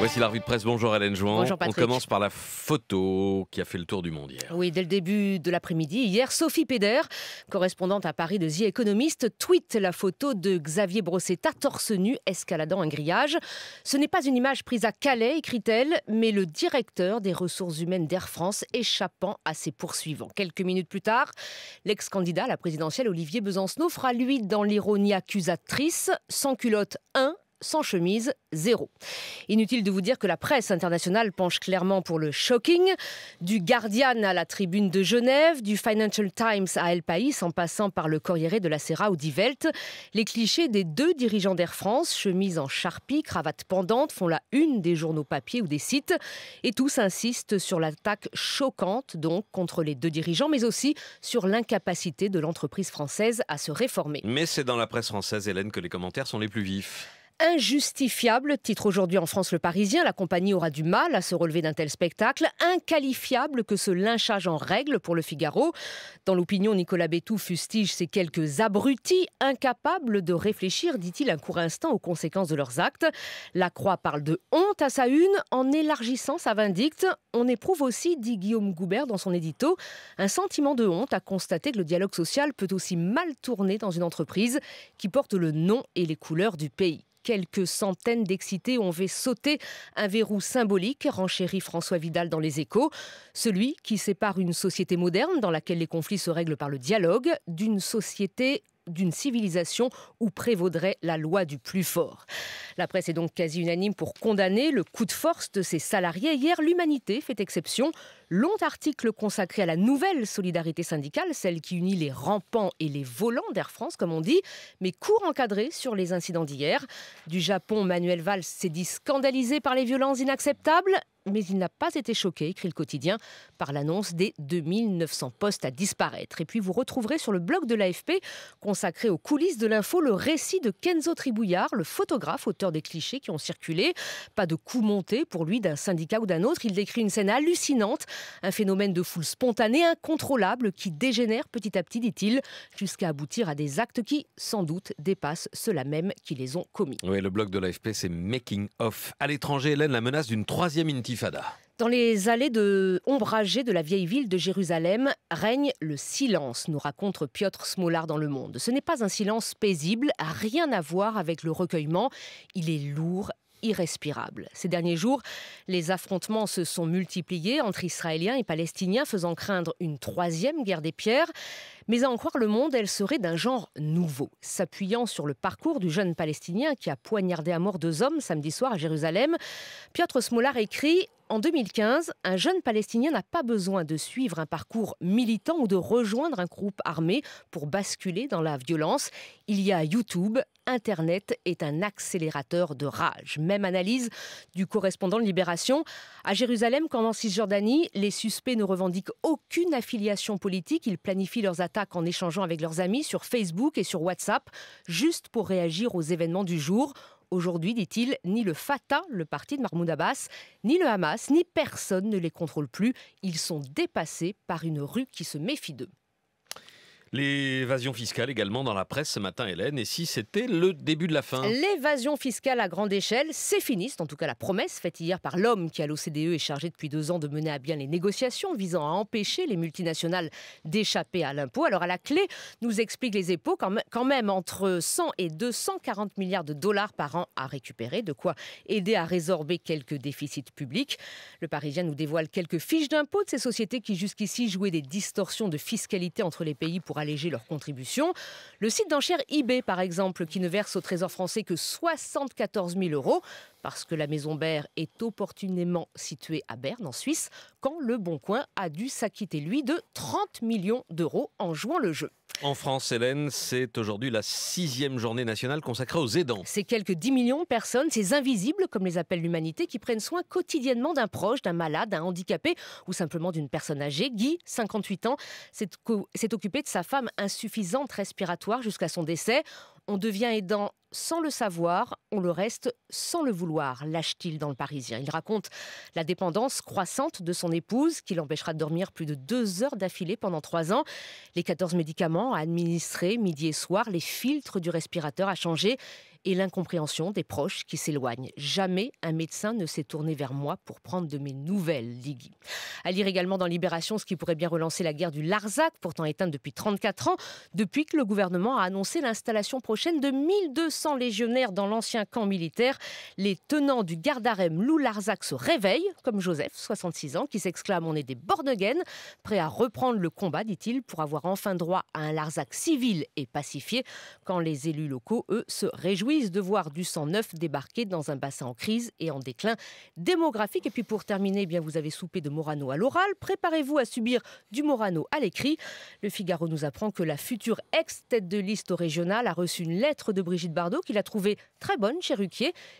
Voici la de presse. Bonjour Hélène Jouan. Bonjour On commence par la photo qui a fait le tour du monde hier. Oui, dès le début de l'après-midi. Hier, Sophie Péder, correspondante à Paris de The Economist, tweet la photo de Xavier Brossetta torse nu escaladant un grillage. Ce n'est pas une image prise à Calais, écrit-elle, mais le directeur des ressources humaines d'Air France échappant à ses poursuivants. Quelques minutes plus tard, l'ex-candidat à la présidentielle Olivier Besancenot fera lui dans l'ironie accusatrice, sans culotte 1, sans chemise, zéro. Inutile de vous dire que la presse internationale penche clairement pour le shocking, du Guardian à la Tribune de Genève, du Financial Times à El País, en passant par le Corriere de la Serra ou divelt Les clichés des deux dirigeants d'Air France, chemise en charpie, cravate pendante, font la une des journaux papiers ou des sites, et tous insistent sur l'attaque choquante donc contre les deux dirigeants, mais aussi sur l'incapacité de l'entreprise française à se réformer. Mais c'est dans la presse française, Hélène, que les commentaires sont les plus vifs injustifiable, titre aujourd'hui en France Le Parisien. La compagnie aura du mal à se relever d'un tel spectacle. Inqualifiable que ce lynchage en règle pour le Figaro. Dans l'opinion, Nicolas Bétou fustige ces quelques abrutis incapables de réfléchir, dit-il un court instant, aux conséquences de leurs actes. La Croix parle de honte à sa une en élargissant sa vindicte. On éprouve aussi, dit Guillaume Goubert dans son édito, un sentiment de honte à constater que le dialogue social peut aussi mal tourner dans une entreprise qui porte le nom et les couleurs du pays quelques centaines d'excités ont fait sauter un verrou symbolique, renchérit François Vidal dans Les Échos, celui qui sépare une société moderne dans laquelle les conflits se règlent par le dialogue d'une société d'une civilisation où prévaudrait la loi du plus fort. La presse est donc quasi unanime pour condamner le coup de force de ses salariés. Hier, l'humanité fait exception. Long article consacré à la nouvelle solidarité syndicale, celle qui unit les rampants et les volants d'Air France, comme on dit, mais court encadré sur les incidents d'hier. Du Japon, Manuel Valls s'est dit scandalisé par les violences inacceptables mais il n'a pas été choqué, écrit le quotidien, par l'annonce des 2900 postes à disparaître. Et puis vous retrouverez sur le blog de l'AFP, consacré aux coulisses de l'info, le récit de Kenzo Tribouillard, le photographe, auteur des clichés qui ont circulé. Pas de coup monté pour lui d'un syndicat ou d'un autre. Il décrit une scène hallucinante, un phénomène de foule spontanée, incontrôlable, qui dégénère petit à petit, dit-il, jusqu'à aboutir à des actes qui, sans doute, dépassent ceux-là même qui les ont commis. Oui, le blog de l'AFP, c'est Making Off. À l'étranger, Hélène, la menace d'une troisième intime. Dans les allées de ombragées de la vieille ville de Jérusalem règne le silence, nous raconte Piotr Smolar dans Le Monde. Ce n'est pas un silence paisible, rien à voir avec le recueillement. Il est lourd irrespirable. Ces derniers jours, les affrontements se sont multipliés entre Israéliens et Palestiniens, faisant craindre une troisième guerre des pierres. Mais à en croire le monde, elle serait d'un genre nouveau, s'appuyant sur le parcours du jeune Palestinien qui a poignardé à mort deux hommes samedi soir à Jérusalem. Piotr Smolar écrit en 2015, un jeune Palestinien n'a pas besoin de suivre un parcours militant ou de rejoindre un groupe armé pour basculer dans la violence. Il y a YouTube, Internet est un accélérateur de rage. Même analyse du correspondant de Libération. À Jérusalem, comme en Cisjordanie, les suspects ne revendiquent aucune affiliation politique. Ils planifient leurs attaques en échangeant avec leurs amis sur Facebook et sur WhatsApp, juste pour réagir aux événements du jour. Aujourd'hui, dit-il, ni le Fatah, le parti de Mahmoud Abbas, ni le Hamas, ni personne ne les contrôle plus. Ils sont dépassés par une rue qui se méfie d'eux. L'évasion fiscale également dans la presse ce matin, Hélène. Et si c'était le début de la fin L'évasion fiscale à grande échelle, c'est fini. C'est en tout cas la promesse faite hier par l'homme qui, à l'OCDE, est chargé depuis deux ans de mener à bien les négociations visant à empêcher les multinationales d'échapper à l'impôt. Alors, à la clé, nous explique les épaules, quand même entre 100 et 240 milliards de dollars par an à récupérer, de quoi aider à résorber quelques déficits publics. Le Parisien nous dévoile quelques fiches d'impôts de ces sociétés qui, jusqu'ici, jouaient des distorsions de fiscalité entre les pays pour alléger leur contribution. Le site d'enchères eBay, par exemple, qui ne verse au Trésor français que 74 000 euros, parce que la maison Baird est opportunément située à Berne, en Suisse, quand Le Bon Coin a dû s'acquitter, lui, de 30 millions d'euros en jouant le jeu. En France, Hélène, c'est aujourd'hui la sixième journée nationale consacrée aux aidants. C'est quelques 10 millions de personnes, ces invisibles, comme les appelle l'humanité, qui prennent soin quotidiennement d'un proche, d'un malade, d'un handicapé ou simplement d'une personne âgée. Guy, 58 ans, s'est occupé de sa femme insuffisante respiratoire jusqu'à son décès. On devient aidant sans le savoir, on le reste sans le vouloir, lâche-t-il dans le Parisien. Il raconte la dépendance croissante de son épouse qui l'empêchera de dormir plus de deux heures d'affilée pendant trois ans, les 14 médicaments à administrer midi et soir, les filtres du respirateur à changer et l'incompréhension des proches qui s'éloignent. Jamais un médecin ne s'est tourné vers moi pour prendre de mes nouvelles, Ligui. À lire également dans Libération ce qui pourrait bien relancer la guerre du Larzac, pourtant éteinte depuis 34 ans, depuis que le gouvernement a annoncé l'installation prochaine de 1200 légionnaires dans l'ancien camp militaire. Les tenants du gardarem Lou Larzac se réveillent, comme Joseph, 66 ans, qui s'exclame On est des bornegaines, prêts à reprendre le combat, dit-il, pour avoir enfin droit à un Larzac civil et pacifié, quand les élus locaux, eux, se réjouissent de voir du sang neuf débarquer dans un bassin en crise et en déclin démographique. Et puis pour terminer, eh bien vous avez soupé de Morano à l'oral. Préparez-vous à subir du Morano à l'écrit. Le Figaro nous apprend que la future ex-tête de liste au Régional a reçu une lettre de Brigitte Bardot qu'il a trouvée très bonne chez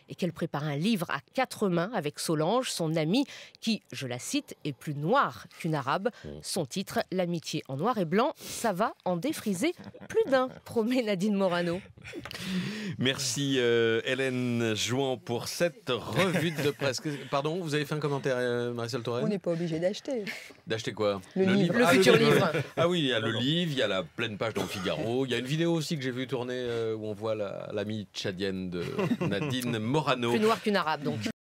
et qu'elle prépare un livre à quatre mains avec Solange, son amie, qui, je la cite, est plus noire qu'une arabe. Son titre, L'amitié en noir et blanc, ça va en défriser plus d'un, promet Nadine Morano. Merci. Merci euh, Hélène Jouan pour cette revue de presse. Pardon, vous avez fait un commentaire, euh, Marisol On n'est pas obligé d'acheter. D'acheter quoi Le, livre. Le ah, futur livre. Ah oui, il y a le livre, il y a la pleine page dans Figaro. Il y a une vidéo aussi que j'ai vu tourner euh, où on voit l'amie la, tchadienne de Nadine Morano. Plus noire qu'une arabe donc.